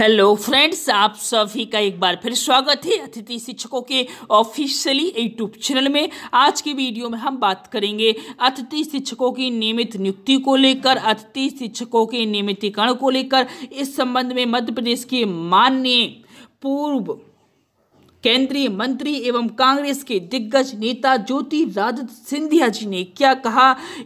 hello friends आप सभी का एक बार फिर स्वागत है अतिथि शिक्षकों के ऑफिशियली यूट्यूब चैनल में आज की वीडियो में हम बात करेंगे अतिथि शिक्षकों की नियमित नियुक्ति को लेकर अतिथि शिक्षकों के नियमितीकरण को लेकर इस संबंध में मध्य प्रदेश के माननीय पूर्व केंद्रीय मंत्री एवं कांग्रेस के दिग्गज नेता ज्योति सिंधिया जी ने क्या कहा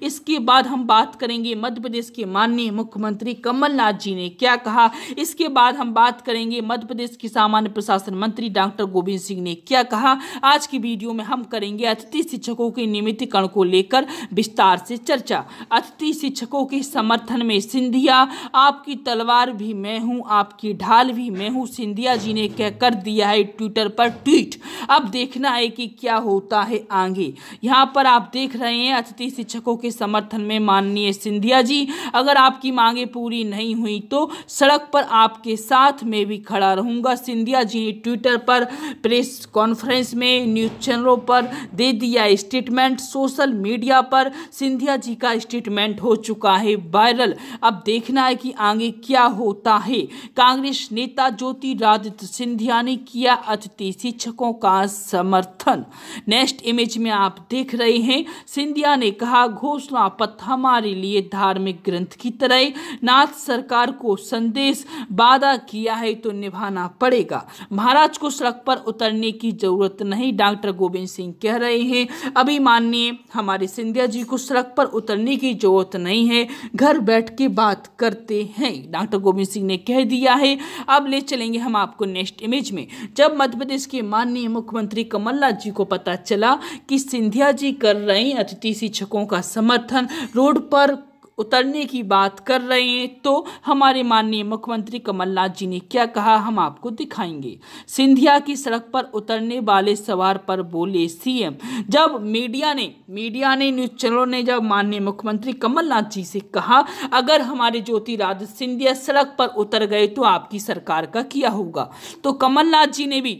इसके बाद हम बात करेंगे मध्य प्रदेश के माननीय मुख्यमंत्री कमलनाथ जी ने क्या कहा इसके बाद हम बात करेंगे मध्य प्रदेश के सामान्य प्रशासन मंत्री डॉक्टर गोविंद सिंह ने क्या कहा आज की वीडियो में हम करेंगे अतिथि शिक्षकों के नियमितकरण को लेकर विस्तार से चर्चा अतिथि शिक्षकों के समर्थन में सिंधिया आपकी तलवार भी मैं हूँ आपकी ढाल भी मैं हूँ सिंधिया जी ने कर दिया है ट्विटर पर पर ट्वीट अब देखना है कि क्या होता है आगे यहाँ पर आप देख रहे हैं अतिथि शिक्षकों के समर्थन में माननीय सिंधिया जी अगर आपकी मांगे पूरी नहीं हुई तो सड़क पर आपके साथ में भी खड़ा रहूँगा सिंधिया जी ने ट्विटर पर प्रेस कॉन्फ्रेंस में न्यूज़ चैनलों पर दे दिया स्टेटमेंट सोशल मीडिया पर सिंधिया जी का स्टेटमेंट हो चुका है वायरल अब देखना है कि आगे क्या होता है कांग्रेस नेता ज्योतिरादित्य सिंधिया ने किया अतिथि शिक्षकों का समर्थन नेक्स्ट इमेज में आप देख रहे हैं सिंधिया ने कहा घोषणा पत्र हमारे लिए धार्मिक ग्रंथ की तरह नाथ सरकार को संदेश वादा किया है तो निभाना पड़ेगा महाराज को सड़क पर उतरने की जरूरत नहीं डॉक्टर गोविंद सिंह कह रहे हैं अभी माननीय हमारे सिंधिया जी को सड़क पर उतरने की जरूरत नहीं है घर बैठ के बात करते हैं डॉक्टर गोविंद सिंह ने कह दिया है अब ले चलेंगे हम आपको नेक्स्ट इमेज में जब मध्य प्रदेश प्रदेश के माननीय मुख्यमंत्री कमलनाथ जी को पता चला कि सिंधिया जी कर रही अतिथि शिक्षकों का समर्थन रोड पर उतरने की बात कर रहे हैं तो हमारे माननीय मुख्यमंत्री कमलनाथ जी ने क्या कहा हम आपको दिखाएंगे सिंधिया की सड़क पर उतरने वाले सवार पर बोले सीएम जब मीडिया ने मीडिया ने न्यूज चैनलों ने जब माननीय मुख्यमंत्री कमलनाथ जी से कहा अगर हमारे ज्योतिराज सिंधिया सड़क पर उतर गए तो आपकी सरकार का किया होगा तो कमलनाथ जी ने भी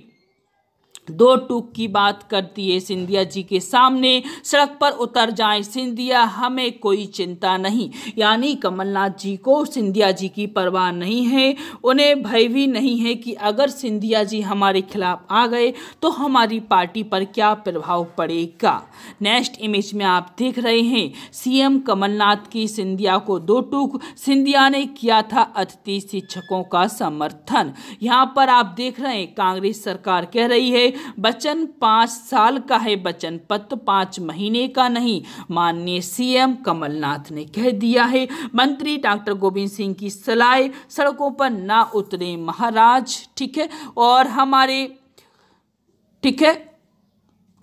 दो टूक की बात करती है सिंधिया जी के सामने सड़क पर उतर जाए सिंधिया हमें कोई चिंता नहीं यानी कमलनाथ जी को सिंधिया जी की परवाह नहीं है उन्हें भय भी नहीं है कि अगर सिंधिया जी हमारे खिलाफ आ गए तो हमारी पार्टी पर क्या प्रभाव पड़ेगा नेक्स्ट इमेज में आप देख रहे हैं सीएम कमलनाथ की सिंधिया को दो टूक सिंधिया ने किया था अतिथि शिक्षकों का समर्थन यहाँ पर आप देख रहे हैं कांग्रेस सरकार कह रही है बचन पाँच साल का है वचन पत्र पाँच महीने का नहीं माननीय सीएम कमलनाथ ने कह दिया है मंत्री डॉक्टर गोविंद सिंह की सलाह सड़कों पर ना उतरे महाराज ठीक है और हमारे ठीक है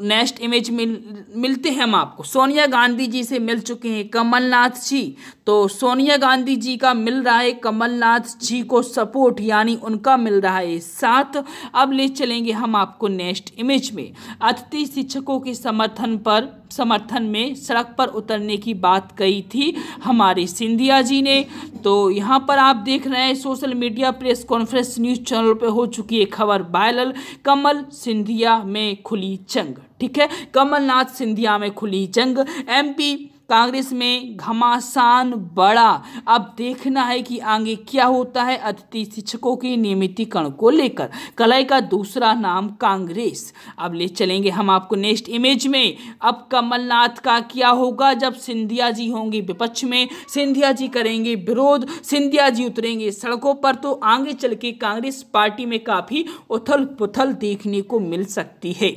नेक्स्ट इमेज मिल मिलते हैं हम आपको सोनिया गांधी जी से मिल चुके हैं कमलनाथ जी तो सोनिया गांधी जी का मिल रहा है कमलनाथ जी को सपोर्ट यानी उनका मिल रहा है साथ अब ले चलेंगे हम आपको नेक्स्ट इमेज में अतिथि शिक्षकों के समर्थन पर समर्थन में सड़क पर उतरने की बात कही थी हमारे सिंधिया जी ने तो यहाँ पर आप देख रहे हैं social media press conference news channel पर हो चुकी है खबर वायरल कमल सिंधिया में खुली जंग ठीक है कमलनाथ सिंधिया में खुली जंग एमपी कांग्रेस में घमासान बड़ा अब देखना है कि आगे क्या होता है अतिथि शिक्षकों के नियमितीकरण को लेकर कलाई का दूसरा नाम कांग्रेस अब ले चलेंगे हम आपको नेक्स्ट इमेज में अब कमलनाथ का क्या होगा जब सिंधिया जी होंगे विपक्ष में सिंधिया जी करेंगे विरोध सिंधिया जी उतरेंगे सड़कों पर तो आगे चल के कांग्रेस पार्टी में काफ़ी उथल पुथल देखने को मिल सकती है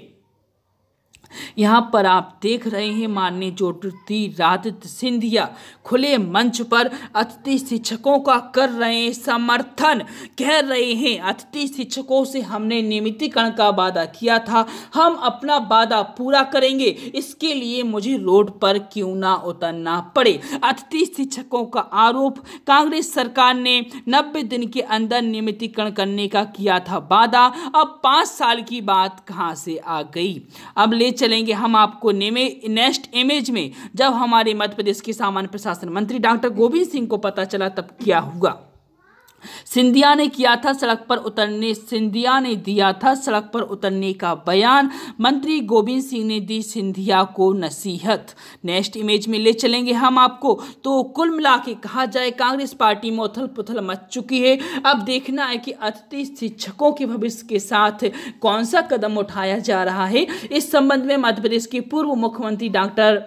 यहाँ पर आप देख रहे हैं माननीय ज्योति राधित सिंधिया खुले मंच पर अतिथि शिक्षकों का कर रहे हैं समर्थन कह रहे हैं अतिथि शिक्षकों से हमने नियमितीकरण का वादा किया था हम अपना वादा पूरा करेंगे इसके लिए मुझे रोड पर क्यों ना उतरना पड़े अतिथि शिक्षकों का आरोप कांग्रेस सरकार ने नब्बे दिन के अंदर नियमितीकरण करने का किया था वादा अब पाँच साल की बात कहाँ से आ गई अब ले चलेंगे हम आपको नेक्स्ट इमेज में जब हमारे मध्य प्रदेश के सामान्य प्रशासन मंत्री डॉक्टर गोविंद सिंह को पता चला तब क्या हुआ सिंधिया ने किया था सड़क पर उतरने सिंधिया ने दिया था सड़क पर उतरने का बयान मंत्री गोविंद सिंह ने दी सिंधिया को नसीहत नेक्स्ट इमेज में ले चलेंगे हम आपको तो कुल मिला के कहा जाए कांग्रेस पार्टी में उथल पुथल मच चुकी है अब देखना है कि अतिथि शिक्षकों के भविष्य के साथ कौन सा कदम उठाया जा रहा है इस संबंध में मध्य प्रदेश के पूर्व मुख्यमंत्री डॉक्टर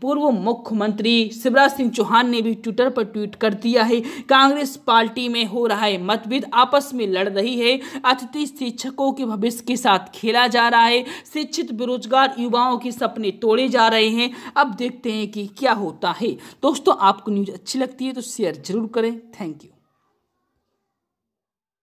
पूर्व मुख्यमंत्री शिवराज सिंह चौहान ने भी ट्विटर पर ट्वीट कर दिया है कांग्रेस पार्टी में में हो रहा है मतभेद आपस में लड़ रही है अतिथि शिक्षकों के भविष्य के साथ खेला जा रहा है शिक्षित बेरोजगार युवाओं के सपने तोड़े जा रहे हैं अब देखते हैं कि क्या होता है दोस्तों आपको न्यूज़ अच्छी लगती है तो शेयर जरूर करें थैंक यू